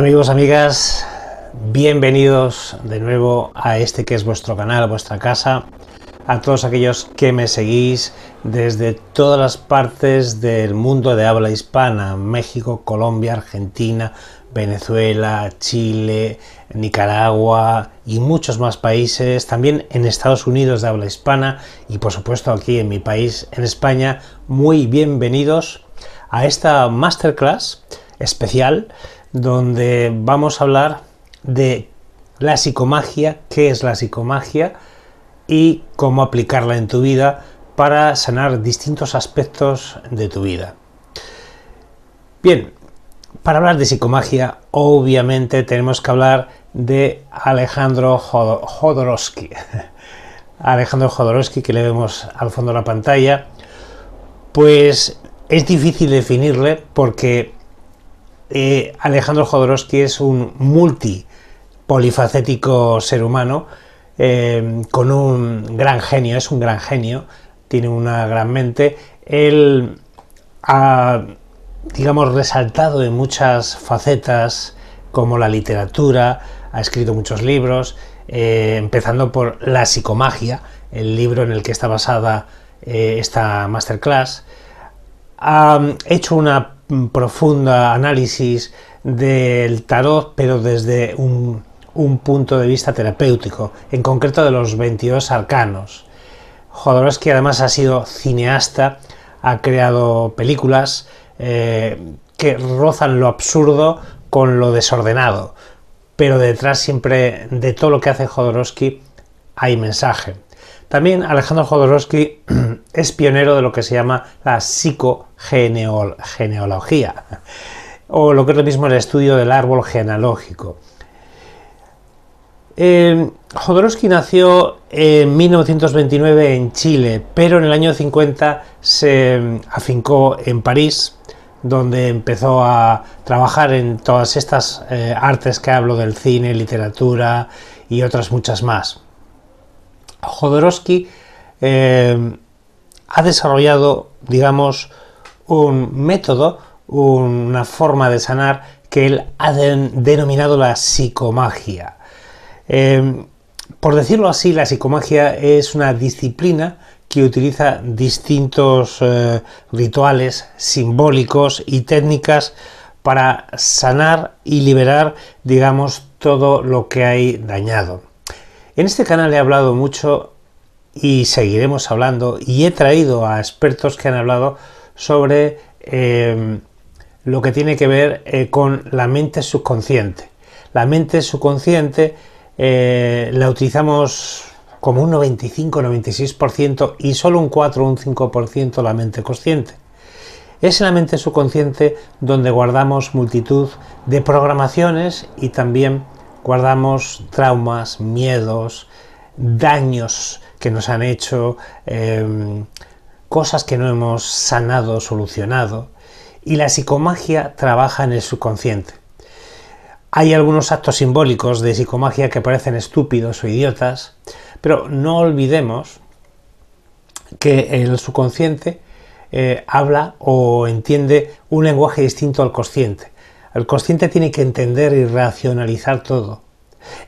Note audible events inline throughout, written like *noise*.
Amigos, amigas, bienvenidos de nuevo a este que es vuestro canal, vuestra casa, a todos aquellos que me seguís desde todas las partes del mundo de habla hispana, México, Colombia, Argentina, Venezuela, Chile, Nicaragua y muchos más países, también en Estados Unidos de habla hispana y por supuesto aquí en mi país, en España, muy bienvenidos a esta masterclass especial donde vamos a hablar de la psicomagia, qué es la psicomagia y cómo aplicarla en tu vida para sanar distintos aspectos de tu vida. Bien, para hablar de psicomagia, obviamente tenemos que hablar de Alejandro Jodorowsky. *laughs* Alejandro Jodorowsky, que le vemos al fondo de la pantalla, pues es difícil definirle porque eh, Alejandro Jodorowsky es un multi polifacético ser humano eh, con un gran genio, es un gran genio, tiene una gran mente. Él ha, digamos, resaltado en muchas facetas como la literatura, ha escrito muchos libros, eh, empezando por La psicomagia, el libro en el que está basada esta masterclass. Ha mm, hecho una profunda análisis del tarot, pero desde un, punto de vista terapéutico, en concreto de los 22 arcanos. Jodorowsky además ha sido cineasta, ha creado películas eh, que rozan lo absurdo con lo desordenado, pero detrás siempre de todo lo que hace Jodorowsky hay mensaje. También Alejandro Jodorowsky *clears throat* es pionero de lo que se llama la psicogenealogía, o lo que es lo mismo el estudio del árbol genealógico. Eh, Jodorowsky nació en 1929 en Chile, pero en el año 50 se afincó en París, donde empezó a trabajar en todas estas eh, artes que hablo del cine, literatura y otras muchas más. Jodorowsky eh, ha desarrollado, digamos, un método, una forma de sanar que él ha denominado la psicomagia. Eh, por decirlo así, la psicomagia es una disciplina que utiliza distintos eh, rituales simbólicos y técnicas para sanar y liberar, digamos, todo lo que hay dañado. En este canal he hablado mucho y seguiremos hablando y he traído a expertos que han hablado sobre em, lo que tiene que ver eh, con la mente subconsciente. La mente subconsciente eh, la utilizamos como un 95-96% y solo un 4 o 5% la mente consciente. Es en la mente subconsciente donde guardamos multitud de programaciones y también guardamos traumas, miedos, daños que nos han hecho, em, cosas que no hemos sanado, solucionado. Y la psicomagia trabaja en el subconsciente. Hay algunos actos simbólicos de psicomagia que parecen estúpidos o idiotas, pero no olvidemos que el subconsciente eh, habla o entiende un lenguaje distinto al consciente. El consciente tiene que entender y racionalizar todo.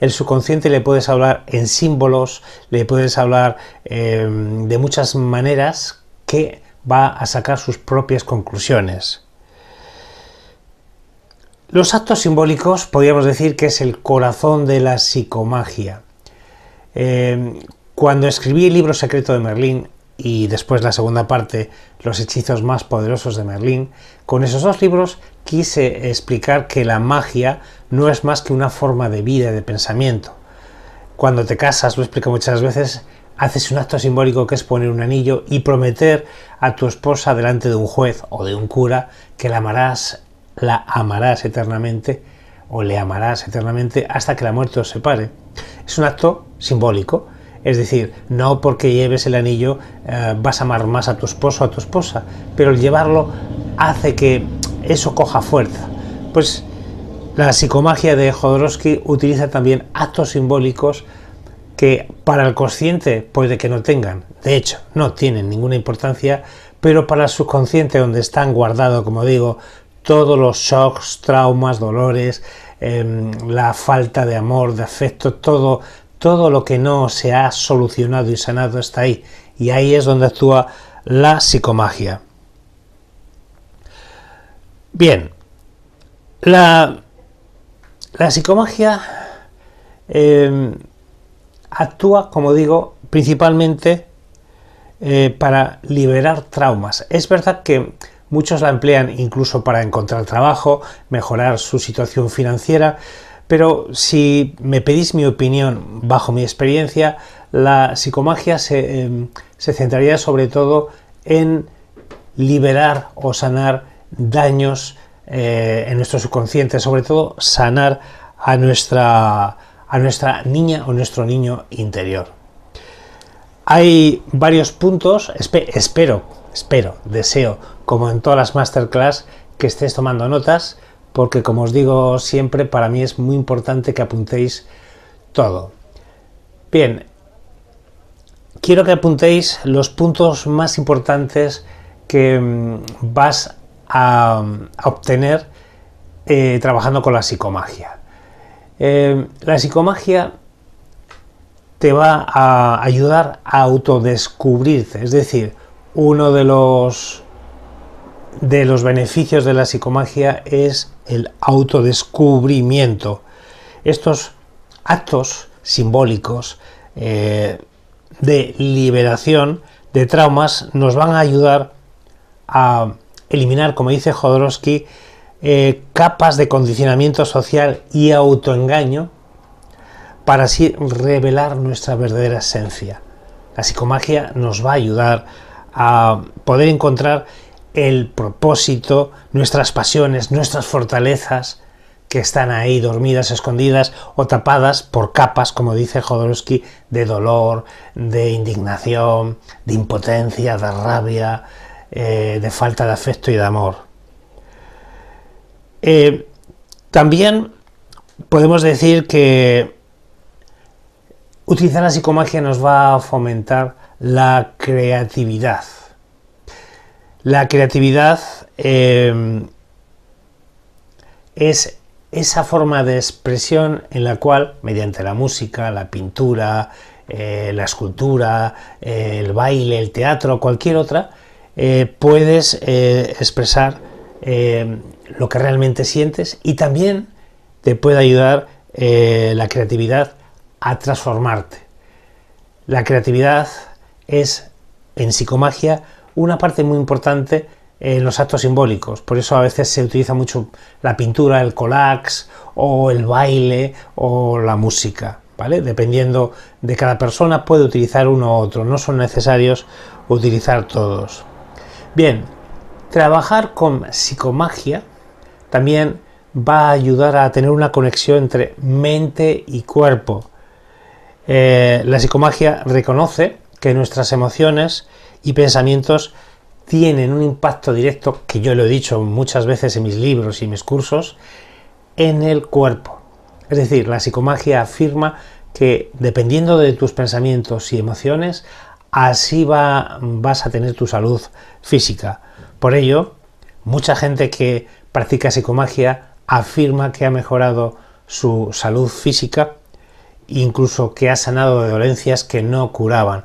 El subconsciente le puedes hablar en símbolos, le puedes hablar em, de muchas maneras que va a sacar sus propias conclusiones. Los actos simbólicos podríamos decir que es el corazón de la psicomagia. Em, cuando escribí el libro secreto de Merlín y después la segunda parte, Los hechizos más poderosos de Merlín, con esos dos libros quise explicar que la magia no es más que una forma de vida, de pensamiento. Cuando te casas, lo explico muchas veces, haces un acto simbólico que es poner un anillo y prometer a tu esposa delante de un juez o de un cura que la amarás, la amarás eternamente o le amarás eternamente hasta que la muerte os separe. Es un acto simbólico, es decir, no porque lleves el anillo eh, vas a amar más a tu esposo o a tu esposa, pero el llevarlo hace que eso coja fuerza. Pues la psicomagia de Jodorowsky utiliza también actos simbólicos que para el consciente puede que no tengan, de hecho no tienen ninguna importancia, pero para el subconsciente donde están guardados, como digo, todos los shocks, traumas, dolores, em, la falta de amor, de afecto, todo, todo lo que no se ha solucionado y sanado está ahí. Y ahí es donde actúa la psicomagia. Bien, la, la psicomagia em, actúa, como digo, principalmente eh, para liberar traumas. Es verdad que muchos la emplean incluso para encontrar trabajo, mejorar su situación financiera, pero si me pedís mi opinión bajo mi experiencia, la psicomagia se, em, se centraría sobre todo en liberar o sanar daños eh, en nuestro subconsciente, sobre todo sanar a nuestra, a nuestra niña o nuestro niño interior. Hay varios puntos, espero, espero, deseo, como en todas las masterclass, que estéis tomando notas, porque como os digo siempre, para mí es muy importante que apuntéis todo. Bien, quiero que apuntéis los puntos más importantes que mm, vas a, obtener eh, trabajando con la psicomagia. Eh, la psicomagia te va a ayudar a autodescubrirte, es decir, uno de los de los beneficios de la psicomagia es el autodescubrimiento. Estos actos simbólicos eh, de liberación de traumas nos van a ayudar a eliminar, como dice Jodorowsky, eh, capas de condicionamiento social y autoengaño para así revelar nuestra verdadera esencia. La psicomagia nos va a ayudar a poder encontrar el propósito, nuestras pasiones, nuestras fortalezas que están ahí dormidas, escondidas o tapadas por capas, como dice Jodorowsky, de dolor, de indignación, de impotencia, de rabia, eh, de falta de afecto y de amor. Eh, también podemos decir que utilizar la psicomagia nos va a fomentar la creatividad. La creatividad eh, es esa forma de expresión en la cual, mediante la música, la pintura, la escultura, el baile, el teatro, cualquier otra, eh, puedes eh, expresar eh, lo que realmente sientes y también te puede ayudar la creatividad a transformarte. La creatividad es en psicomagia una parte muy importante en los actos simbólicos. Por eso a veces se utiliza mucho la pintura, el collage o el baile o la música. ¿Vale? Dependiendo de cada persona puede utilizar uno u otro, no son necesarios utilizar todos. Bien, trabajar con psicomagia también va a ayudar a tener una conexión entre mente y cuerpo. Eh, la psicomagia reconoce que nuestras emociones y pensamientos tienen un impacto directo, que yo lo he dicho muchas veces en mis libros y mis cursos, en el cuerpo. Es decir, la psicomagia afirma que dependiendo de tus pensamientos y emociones, así va, vas a tener tu salud física. Por ello, mucha gente que practica psicomagia afirma que ha mejorado su salud física, incluso que ha sanado de dolencias que no curaban,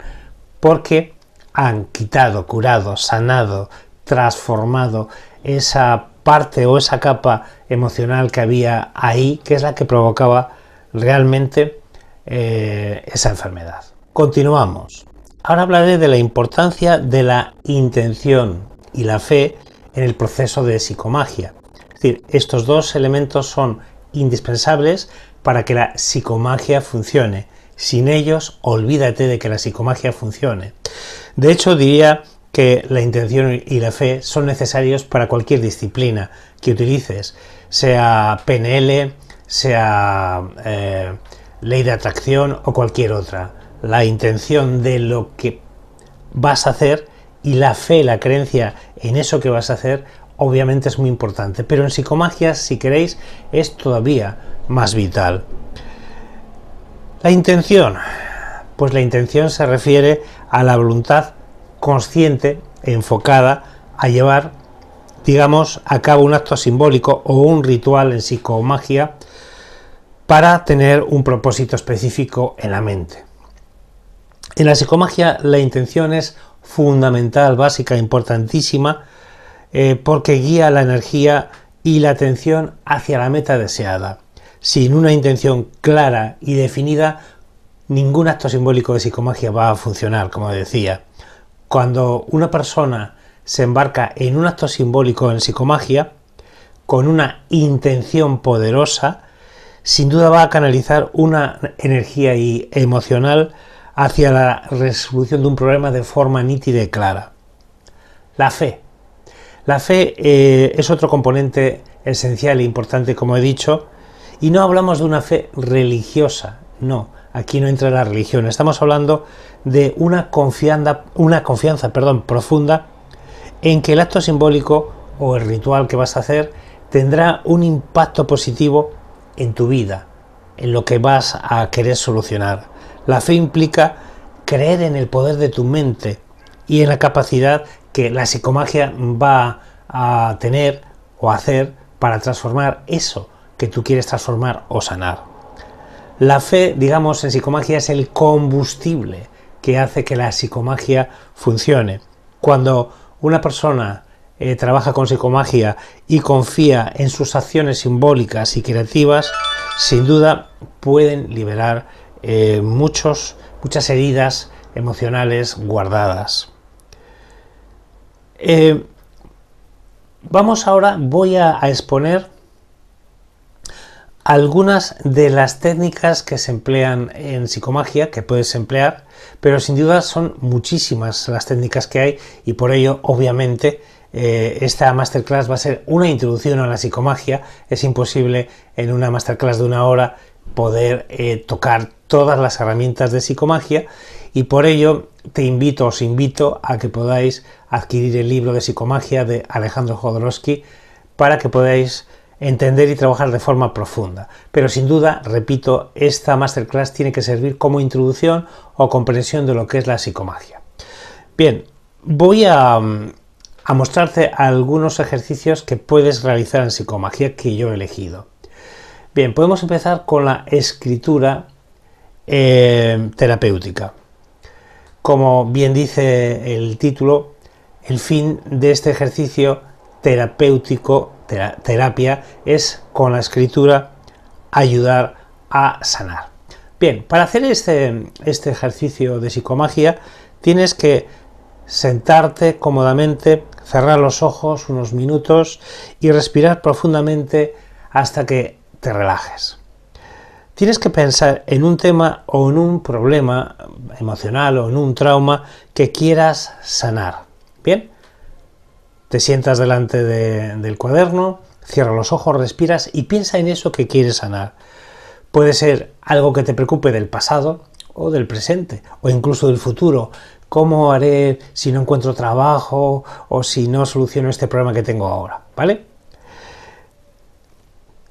porque han quitado, curado, sanado, transformado esa parte o esa capa emocional que había ahí, que es la que provocaba realmente eh, esa enfermedad. Continuamos. Ahora hablaré de la importancia de la intención y la fe en el proceso de psicomagia. Es decir, estos dos elementos son indispensables para que la psicomagia funcione. Sin ellos, olvídate de que la psicomagia funcione. De hecho, diría que la intención y la fe son necesarios para cualquier disciplina que utilices, sea PNL, sea eh, ley de atracción o cualquier otra la intención de lo que vas a hacer y la fe, la creencia en eso que vas a hacer, obviamente es muy importante. Pero en psicomagia, si queréis, es todavía más vital. La intención. Pues la intención se refiere a la voluntad consciente, enfocada a llevar, digamos, a cabo un acto simbólico o un ritual en psicomagia para tener un propósito específico en la mente. En la psicomagia la intención es fundamental, básica, importantísima, eh, porque guía la energía y la atención hacia la meta deseada. Sin una intención clara y definida, ningún acto simbólico de psicomagia va a funcionar, como decía. Cuando una persona se embarca en un acto simbólico en psicomagia, con una intención poderosa, sin duda va a canalizar una energía emocional hacia la resolución de un problema de forma nítida y clara. La fe. La fe eh, es otro componente esencial e importante, como he dicho, y no hablamos de una fe religiosa, no, aquí no entra la religión, estamos hablando de una, confianza, una confianza perdón, profunda en que el acto simbólico o el ritual que vas a hacer tendrá un impacto positivo en tu vida, en lo que vas a querer solucionar. La fe implica creer en el poder de tu mente y en la capacidad que la psicomagia va a tener o hacer para transformar eso que tú quieres transformar o sanar. La fe, digamos, en psicomagia es el combustible que hace que la psicomagia funcione. Cuando una persona eh, trabaja con psicomagia y confía en sus acciones simbólicas y creativas, sin duda pueden liberar eh, muchos, muchas heridas emocionales guardadas. Eh, vamos ahora, voy a, exponer algunas de las técnicas que se emplean en psicomagia, que puedes emplear, pero sin duda son muchísimas las técnicas que hay y por ello, obviamente, eh, esta masterclass va a ser una introducción a la psicomagia. Es imposible en una masterclass de una hora poder eh, tocar todas las herramientas de psicomagia y por ello te invito, os invito a que podáis adquirir el libro de psicomagia de Alejandro Jodorowsky para que podáis entender y trabajar de forma profunda. Pero sin duda, repito, esta masterclass tiene que servir como introducción o comprensión de lo que es la psicomagia. Bien, voy a mm, mostrarte algunos ejercicios que puedes realizar en psicomagia que yo he elegido. Bien, podemos empezar con la escritura eh, terapéutica. Como bien dice el título, el fin de este ejercicio terapéutico, terapia, es con la escritura ayudar a sanar. Bien, para hacer este, este ejercicio de psicomagia tienes que sentarte cómodamente, cerrar los ojos unos minutos y respirar profundamente hasta que te relajes. Tienes que pensar en un tema o en un problema emocional o en un trauma que quieras sanar. Bien, te sientas delante del cuaderno, cierra los ojos, respiras y piensa en eso que quieres sanar. Puede ser algo que te preocupe del pasado o del presente o incluso del futuro. ¿Cómo haré si no encuentro trabajo o si no soluciono este problema que tengo ahora? ¿Vale?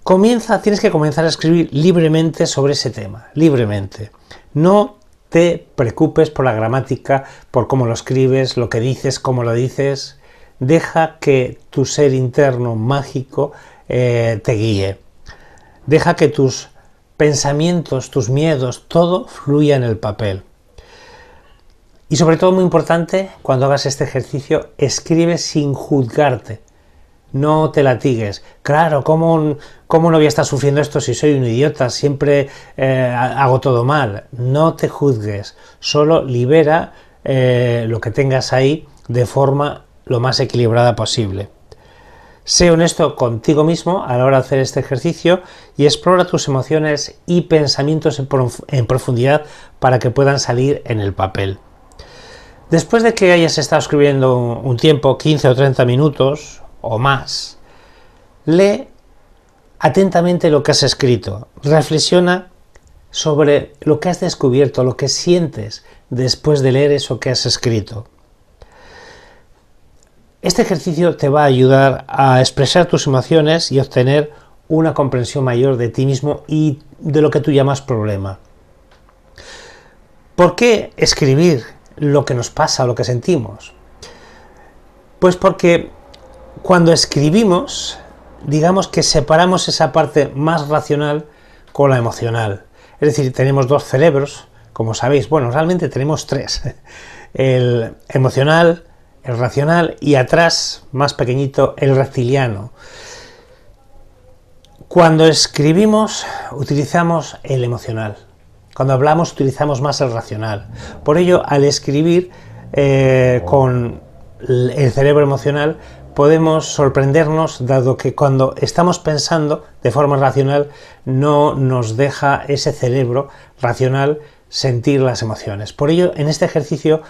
Comienza, tienes que comenzar a escribir libremente sobre ese tema, libremente. No te preocupes por la gramática, por cómo lo escribes, lo que dices, cómo lo dices. Deja que tu ser interno mágico eh, te guíe. Deja que tus pensamientos, tus miedos, todo fluya en el papel. Y sobre todo muy importante, cuando hagas este ejercicio, escribe sin juzgarte. No te latigues. Claro, ¿cómo, ¿cómo, no voy a estar sufriendo esto si soy un idiota? Siempre eh, hago todo mal. No te juzgues. Solo libera eh, lo que tengas ahí de forma lo más equilibrada posible. Sé honesto contigo mismo a la hora de hacer este ejercicio y explora tus emociones y pensamientos en, en profundidad para que puedan salir en el papel. Después de que hayas estado escribiendo un tiempo, 15 o 30 minutos, o más. Lee atentamente lo que has escrito, reflexiona sobre lo que has descubierto, lo que sientes después de leer eso que has escrito. Este ejercicio te va a ayudar a expresar tus emociones y obtener una comprensión mayor de ti mismo y de lo que tú llamas problema. ¿Por qué escribir lo que nos pasa, lo que sentimos? Pues porque cuando escribimos, digamos que separamos esa parte más racional con la emocional. Es decir, tenemos dos cerebros, como sabéis, bueno, realmente tenemos tres. *laughs* El emocional, el racional y atrás, más pequeñito, el reptiliano. Cuando escribimos utilizamos el emocional. Cuando hablamos utilizamos más el racional. Por ello, al escribir eh, con el cerebro emocional podemos sorprendernos, dado que cuando estamos pensando de forma racional no nos deja ese cerebro racional sentir las emociones. Por ello, en este ejercicio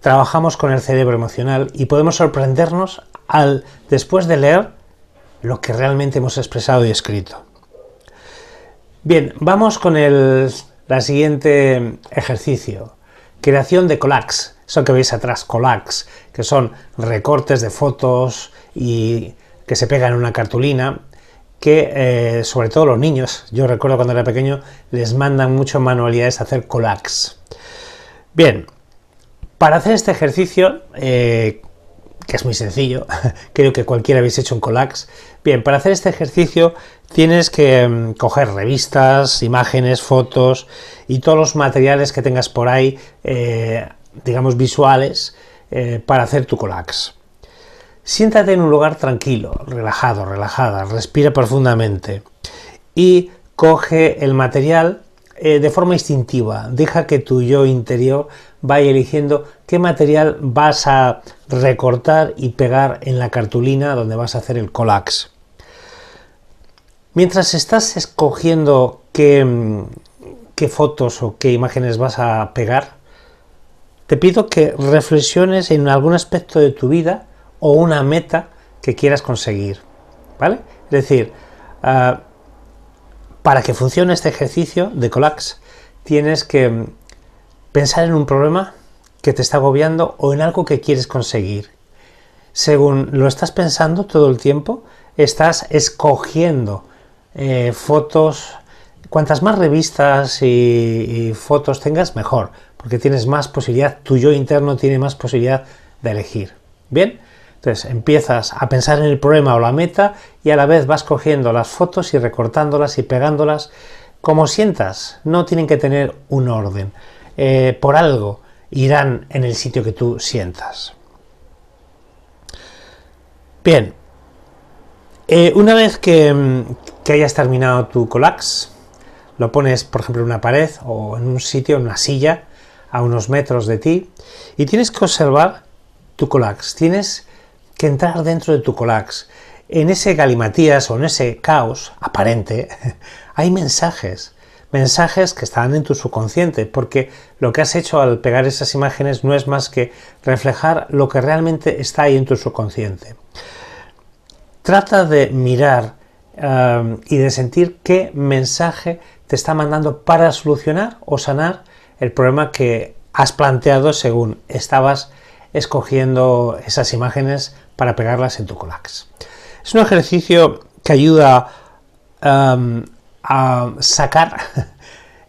trabajamos con el cerebro emocional y podemos sorprendernos al, después de leer, lo que realmente hemos expresado y escrito. Bien, vamos con el siguiente mm, ejercicio. Creación de collages, eso que veis atrás, collages, que son recortes de fotos y que se pegan en una cartulina, que eh, sobre todo los niños, yo recuerdo cuando era pequeño, les mandan mucho manualidades a hacer collages. Bien, para hacer este ejercicio, eh, que es muy sencillo, *laughs* creo que cualquiera habéis hecho un collage. Bien, para hacer este ejercicio tienes que mm, coger revistas, imágenes, fotos y todos los materiales que tengas por ahí, eh, digamos visuales, eh, para hacer tu collage. Siéntate en un lugar tranquilo, relajado, relajada, respira profundamente y coge el material eh, de forma instintiva. Deja que tu yo interior vaya eligiendo qué material vas a recortar y pegar en la cartulina donde vas a hacer el collax. Mientras estás escogiendo mm, qué, fotos o qué imágenes vas a pegar, te pido que reflexiones en algún aspecto de tu vida o una meta que quieras conseguir. ¿Vale? Es decir, ah, para que funcione este ejercicio de collax tienes que mm, pensar en un problema, que te está agobiando o en algo que quieres conseguir. Según lo estás pensando todo el tiempo, estás escogiendo eh, fotos. Cuantas más revistas y, fotos tengas, mejor, porque tienes más posibilidad, tu yo interno tiene más posibilidad de elegir. Bien, entonces empiezas a pensar en el problema o la meta y a la vez vas cogiendo las fotos y recortándolas y pegándolas como sientas. No tienen que tener un orden. Eh, por algo, irán en el sitio que tú sientas. Bien, eh, una vez mm, que, hayas terminado tu colax, lo pones, por ejemplo, en una pared o en un sitio, en una silla, a unos metros de ti, y tienes que observar tu colax. tienes que entrar dentro de tu colax, En ese galimatías o en ese caos aparente *laughs* hay mensajes, mensajes que están en tu subconsciente, porque lo que has hecho al pegar esas imágenes no es más que reflejar lo que realmente está ahí en tu subconsciente. Trata de mirar y de sentir qué mensaje te está mandando para solucionar o sanar el problema que has planteado según estabas escogiendo esas imágenes para pegarlas en tu colax. Es un ejercicio que ayuda a a sacar *laughs*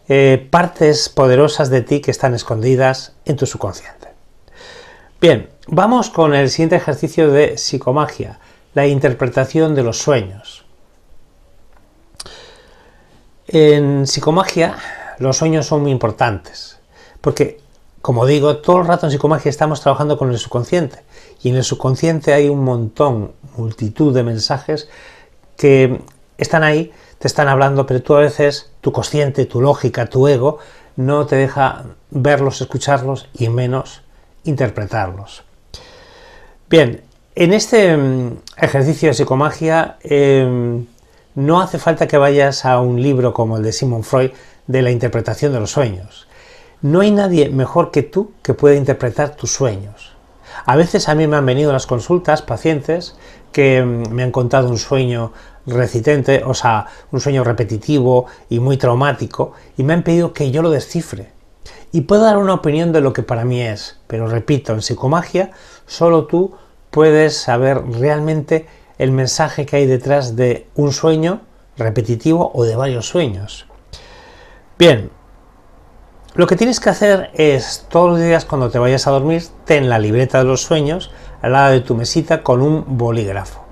eh, partes poderosas de ti que están escondidas en tu subconsciente. Bien, vamos con el siguiente ejercicio de psicomagia, la interpretación de los sueños. En psicomagia los sueños son muy importantes, porque como digo, todo el rato en psicomagia estamos trabajando con el subconsciente y en el subconsciente hay un montón, multitud de mensajes que están ahí te están hablando, pero tú a veces, tu consciente, tu lógica, tu ego, no te deja verlos, escucharlos y menos interpretarlos. Bien, en este mm, ejercicio de psicomagia em, no hace falta que vayas a un libro como el de Simon Freud de la interpretación de los sueños. No hay nadie mejor que tú que pueda interpretar tus sueños. A veces a mí me han venido las consultas pacientes que mm, me han contado un sueño recitente, o sea, un sueño repetitivo y muy traumático, y me han pedido que yo lo descifre. Y puedo dar una opinión de lo que para mí es, pero repito, en psicomagia solo tú puedes saber realmente el mensaje que hay detrás de un sueño repetitivo o de varios sueños. Bien, lo que tienes que hacer es todos los días cuando te vayas a dormir, ten la libreta de los sueños al lado de tu mesita con un bolígrafo.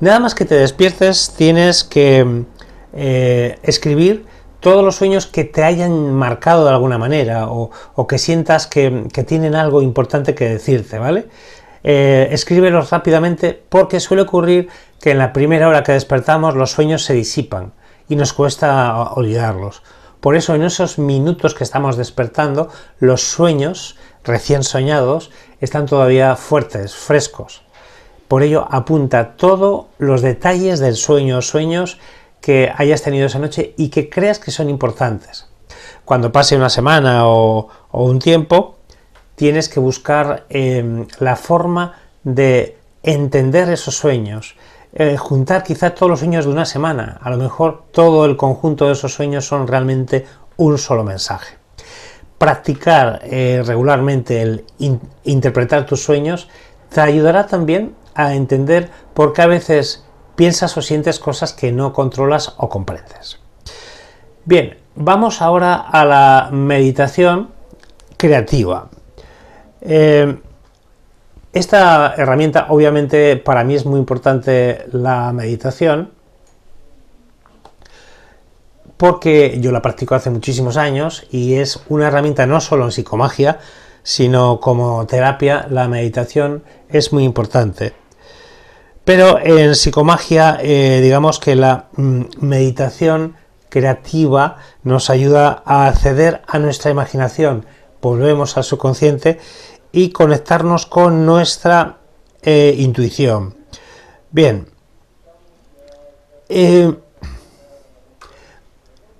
Nada más que te despiertes tienes que eh, escribir todos los sueños que te hayan marcado de alguna manera o, que sientas que, tienen algo importante que decirte, ¿vale? Eh, escríbelos rápidamente porque suele ocurrir que en la primera hora que despertamos los sueños se disipan y nos cuesta olvidarlos. Por eso en esos minutos que estamos despertando, los sueños recién soñados están todavía fuertes, frescos. Por ello, apunta todos los detalles del sueño o sueños que hayas tenido esa noche y que creas que son importantes. Cuando pase una semana o, un tiempo, tienes que buscar em, la forma de entender esos sueños, eh, juntar quizá todos los sueños de una semana. A lo mejor todo el conjunto de esos sueños son realmente un solo mensaje. Practicar eh, regularmente el interpretar tus sueños te ayudará también a entender por qué a veces piensas o sientes cosas que no controlas o comprendes. Bien, vamos ahora a la meditación creativa. Eh, esta herramienta, obviamente, para mí es muy importante la meditación, porque yo la practico hace muchísimos años y es una herramienta no solo en psicomagia, sino como terapia, la meditación es muy importante. Pero en psicomagia, eh, digamos que la mm, meditación creativa nos ayuda a acceder a nuestra imaginación, volvemos al subconsciente y conectarnos con nuestra eh, intuición. Bien, eh,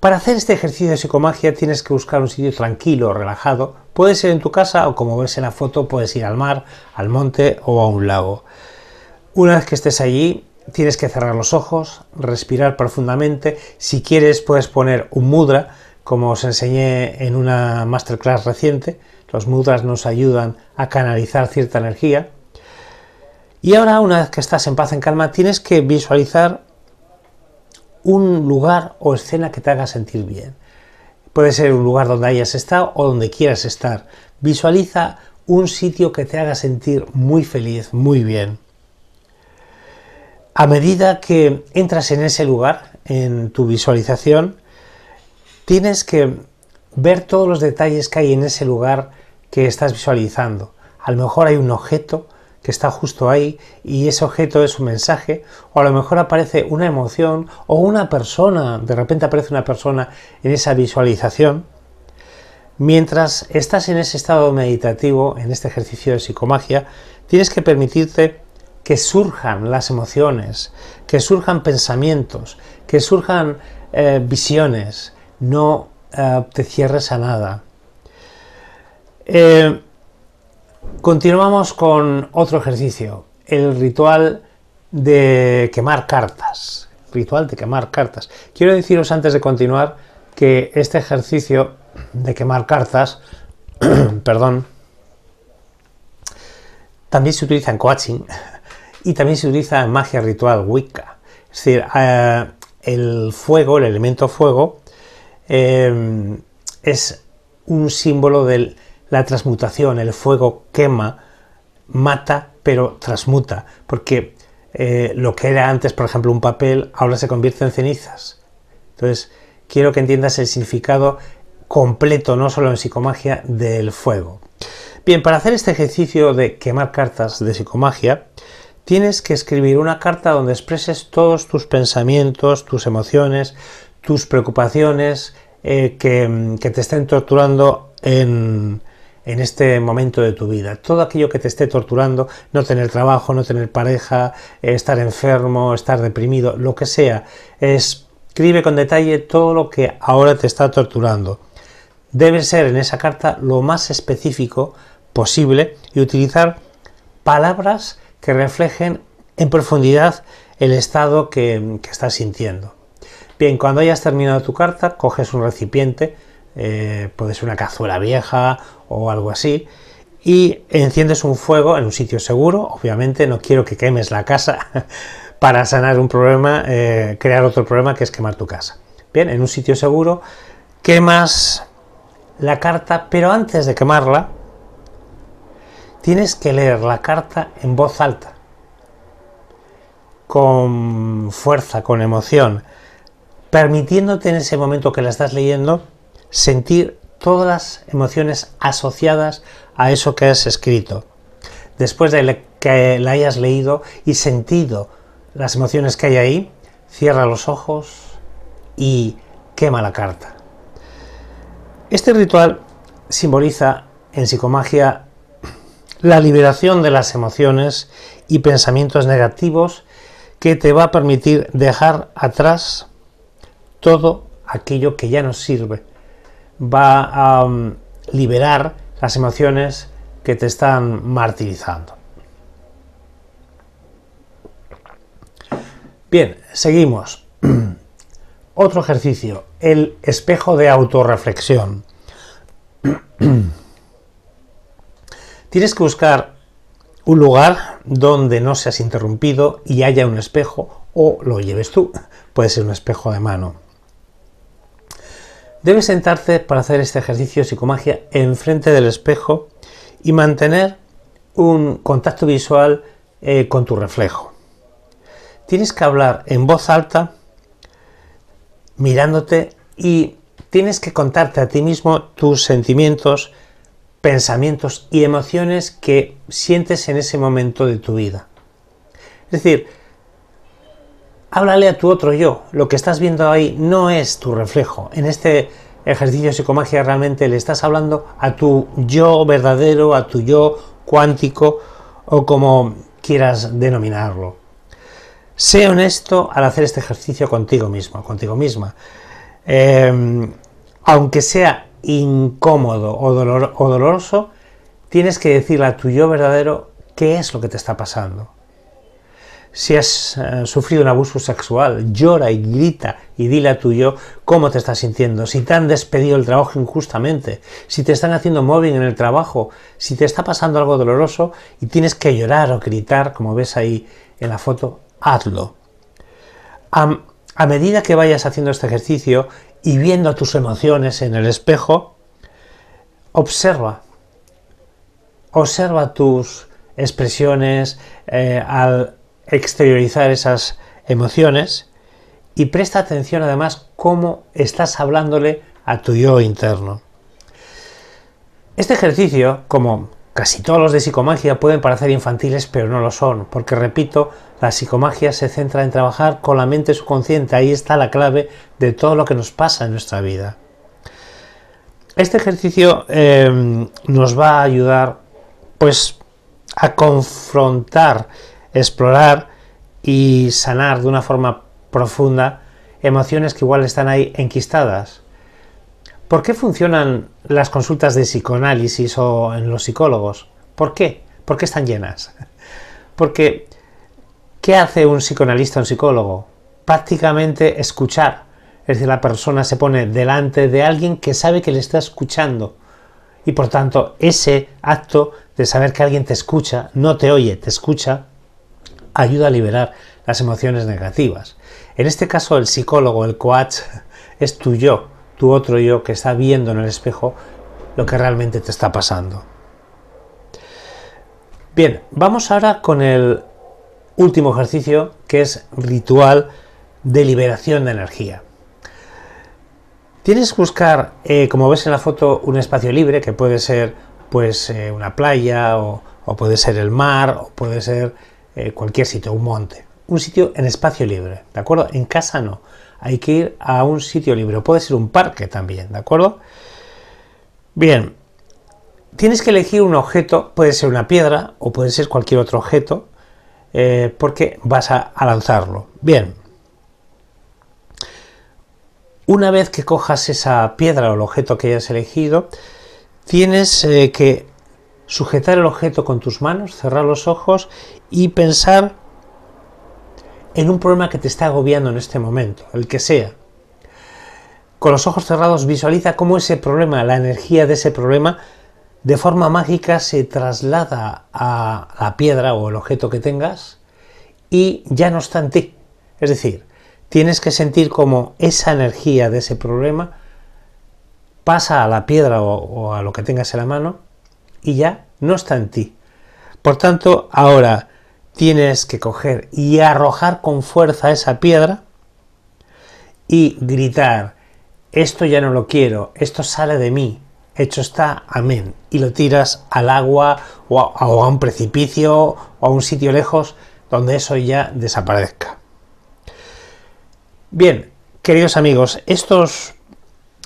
para hacer este ejercicio de psicomagia tienes que buscar un sitio tranquilo, relajado. Puede ser en tu casa o como ves en la foto, puedes ir al mar, al monte o a un lago. Una vez que estés allí, tienes que cerrar los ojos, respirar profundamente. Si quieres, puedes poner un mudra, como os enseñé en una masterclass reciente. Los mudras nos ayudan a canalizar cierta energía. Y ahora, una vez que estás en paz, en calma, tienes que visualizar un lugar o escena que te haga sentir bien. Puede ser un lugar donde hayas estado o donde quieras estar. Visualiza un sitio que te haga sentir muy feliz, muy bien. A medida que entras en ese lugar, en tu visualización, tienes que ver todos los detalles que hay en ese lugar que estás visualizando. A lo mejor hay un objeto que está justo ahí y ese objeto es un mensaje, o a lo mejor aparece una emoción o una persona, de repente aparece una persona en esa visualización. Mientras estás en ese estado meditativo, en este ejercicio de psicomagia, tienes que permitirte que surjan las emociones, que surjan pensamientos, que surjan eh, visiones, no eh, te cierres a nada. Eh, continuamos con otro ejercicio, el ritual de quemar cartas. Ritual de quemar cartas. Quiero deciros antes de continuar que este ejercicio de quemar cartas, *clears throat* perdón, también se utiliza en coaching, *laughs* Y también se utiliza magia ritual Wicca. Es decir, eh, el fuego, el elemento fuego, eh, es un símbolo de la transmutación. El fuego quema, mata, pero transmuta. Porque eh, lo que era antes, por ejemplo, un papel, ahora se convierte en cenizas. Entonces, quiero que entiendas el significado completo, no solo en psicomagia, del fuego. Bien, para hacer este ejercicio de quemar cartas de psicomagia, Tienes que escribir una carta donde expreses todos tus pensamientos, tus emociones, tus preocupaciones eh, mm, que, te estén torturando en, este momento de tu vida. Todo aquello que te esté torturando, no tener trabajo, no tener pareja, eh, estar enfermo, estar deprimido, lo que sea. Escribe con detalle todo lo que ahora te está torturando. Debe ser en esa carta lo más específico posible y utilizar palabras que reflejen en profundidad el estado que, estás sintiendo. Bien, cuando hayas terminado tu carta, coges un recipiente, eh, puede ser una cazuela vieja o algo así, y enciendes un fuego en un sitio seguro. Obviamente no quiero que quemes la casa *laughs* para sanar un problema, eh, crear otro problema que es quemar tu casa. Bien, en un sitio seguro, quemas la carta, pero antes de quemarla, tienes que leer la carta en voz alta, con fuerza, con emoción, permitiéndote en ese momento que la estás leyendo sentir todas las emociones asociadas a eso que has escrito. Después de que la hayas leído y sentido las emociones que hay ahí, cierra los ojos y quema la carta. Este ritual simboliza en psicomagia la liberación de las emociones y pensamientos negativos que te va a permitir dejar atrás todo aquello que ya no sirve. Va a mm, liberar las emociones que te están martirizando. Bien, seguimos. *clears throat* Otro ejercicio, el espejo de autorreflexión. *clears throat* Tienes que buscar un lugar donde no seas interrumpido y haya un espejo o lo lleves tú. Puede ser un espejo de mano. Debes sentarte para hacer este ejercicio de psicomagia enfrente del espejo y mantener un contacto visual eh, con tu reflejo. Tienes que hablar en voz alta, mirándote y tienes que contarte a ti mismo tus sentimientos pensamientos y emociones que sientes en ese momento de tu vida. Es decir, háblale a tu otro yo. Lo que estás viendo ahí no es tu reflejo. En este ejercicio de psicomagia realmente le estás hablando a tu yo verdadero, a tu yo cuántico o como quieras denominarlo. Sé honesto al hacer este ejercicio contigo mismo, contigo misma. Em, aunque sea incómodo o, dolor, o doloroso, tienes que decirle a tu yo verdadero qué es lo que te está pasando. Si has eh, sufrido un abuso sexual, llora y grita y dile a tu yo cómo te estás sintiendo, si te han despedido el trabajo injustamente, si te están haciendo móvil en el trabajo, si te está pasando algo doloroso y tienes que llorar o gritar, como ves ahí en la foto, hazlo. a medida que vayas haciendo este ejercicio y viendo tus emociones en el espejo, observa, observa tus expresiones eh, al exteriorizar esas emociones y presta atención además cómo estás hablándole a tu yo interno. Este ejercicio, como Casi todos los de psicomagia pueden parecer infantiles, pero no lo son, porque repito, la psicomagia se centra en trabajar con la mente subconsciente, ahí está la clave de todo lo que nos pasa en nuestra vida. Este ejercicio em, nos va a ayudar pues a confrontar, explorar y sanar de una forma profunda emociones que igual están ahí enquistadas. ¿Por qué funcionan las consultas de psicoanálisis o en los psicólogos? ¿Por qué? ¿Por qué están llenas? *laughs* Porque, ¿qué hace un psicoanalista o un psicólogo? Prácticamente escuchar. Es decir, la persona se pone delante de alguien que sabe que le está escuchando. Y por tanto, ese acto de saber que alguien te escucha, no te oye, te escucha, ayuda a liberar las emociones negativas. En este caso, el psicólogo, el coach, *laughs* es tu yo, tu otro yo que está viendo en el espejo lo que realmente te está pasando. Bien, vamos ahora con el último ejercicio que es ritual de liberación de energía. Tienes que buscar, eh, como ves en la foto, un espacio libre que puede ser pues eh, una playa o, puede ser el mar o puede ser eh, cualquier sitio, un monte, un sitio en espacio libre, ¿de acuerdo? En casa no hay que ir a un sitio libre, puede ser un parque también, ¿de acuerdo? Bien, tienes que elegir un objeto, puede ser una piedra o puede ser cualquier otro objeto, eh, porque vas a, lanzarlo. Bien, una vez que cojas esa piedra o el objeto que hayas elegido, tienes eh, que sujetar el objeto con tus manos, cerrar los ojos y pensar en un problema que te está agobiando en este momento, el que sea. Con los ojos cerrados visualiza cómo ese problema, la energía de ese problema, de forma mágica se traslada a la piedra o el objeto que tengas y ya no está en ti. Es decir, tienes que sentir cómo esa energía de ese problema pasa a la piedra o, o a lo que tengas en la mano y ya no está en ti. Por tanto, ahora tienes que coger y arrojar con fuerza esa piedra y gritar, esto ya no lo quiero, esto sale de mí, hecho está, amén. Y lo tiras al agua o a, un precipicio o a un sitio lejos donde eso ya desaparezca. Bien, queridos amigos, estos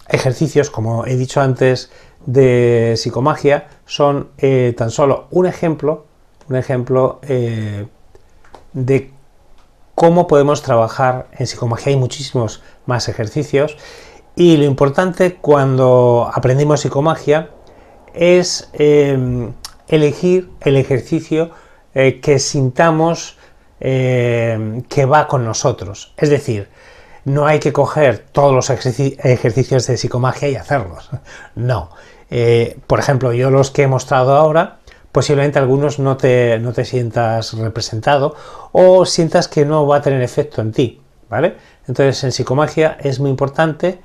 ejercicios, como he dicho antes, de psicomagia son eh, tan solo un ejemplo un ejemplo eh, de cómo podemos trabajar en psicomagia. Hay muchísimos más ejercicios y lo importante cuando aprendimos psicomagia es eh, elegir el ejercicio eh, que sintamos que va con nosotros. Es decir, no hay que coger todos los ejercicios de psicomagia y hacerlos. *laughs* No. por ejemplo, yo los que he mostrado ahora, posiblemente algunos no te, sientas representado o sientas que no va a tener efecto en ti, ¿vale? Entonces en psicomagia es muy importante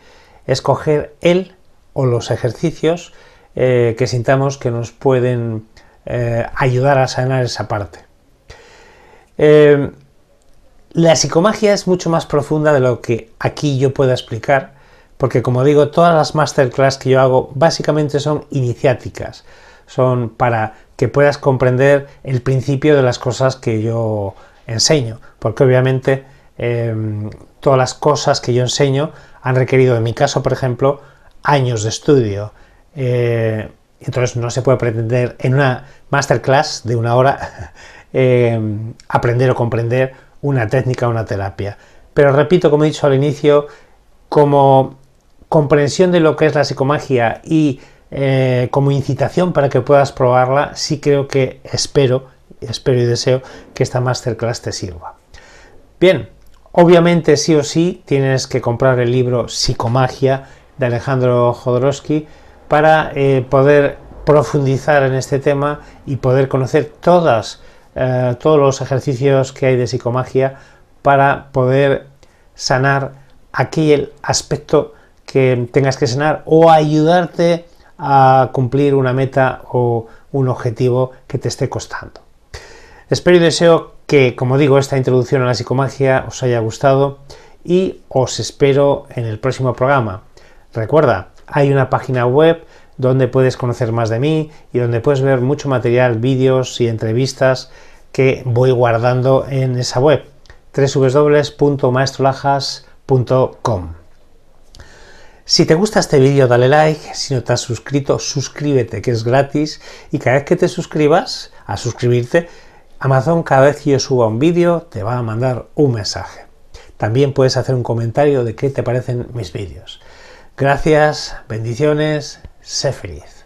escoger el o los ejercicios eh, que sintamos que nos pueden eh, ayudar a sanar esa parte. Eh, la psicomagia es mucho más profunda de lo que aquí yo pueda explicar, porque como digo, todas las masterclass que yo hago básicamente son iniciáticas son para que puedas comprender el principio de las cosas que yo enseño, porque obviamente em, todas las cosas que yo enseño han requerido, en mi caso, por ejemplo, años de estudio. Eh, entonces no se puede pretender en una masterclass de una hora *laughs* em, aprender o comprender una técnica o una terapia. Pero repito, como he dicho al inicio, como comprensión de lo que es la psicomagia y eh, como incitación para que puedas probarla, sí creo que espero, espero y deseo que esta masterclass te sirva. Bien, obviamente sí o sí tienes que comprar el libro Psicomagia de Alejandro Jodorowsky para eh, poder profundizar en este tema y poder conocer todas, eh, todos los ejercicios que hay de psicomagia para poder sanar aquel aspecto que tengas que sanar o ayudarte a cumplir una meta o un objetivo que te esté costando. Espero y deseo que, como digo, esta introducción a la psicomagia os haya gustado y os espero en el próximo programa. Recuerda, hay una página web donde puedes conocer más de mí y donde puedes ver mucho material, vídeos y entrevistas que voy guardando en esa web www.maestrolajas.com. Si te gusta este vídeo dale like, si no te has suscrito suscríbete que es gratis y cada vez que te suscribas, a suscribirte, Amazon cada vez que yo suba un vídeo te va a mandar un mensaje. También puedes hacer un comentario de qué te parecen mis vídeos. Gracias, bendiciones, sé feliz.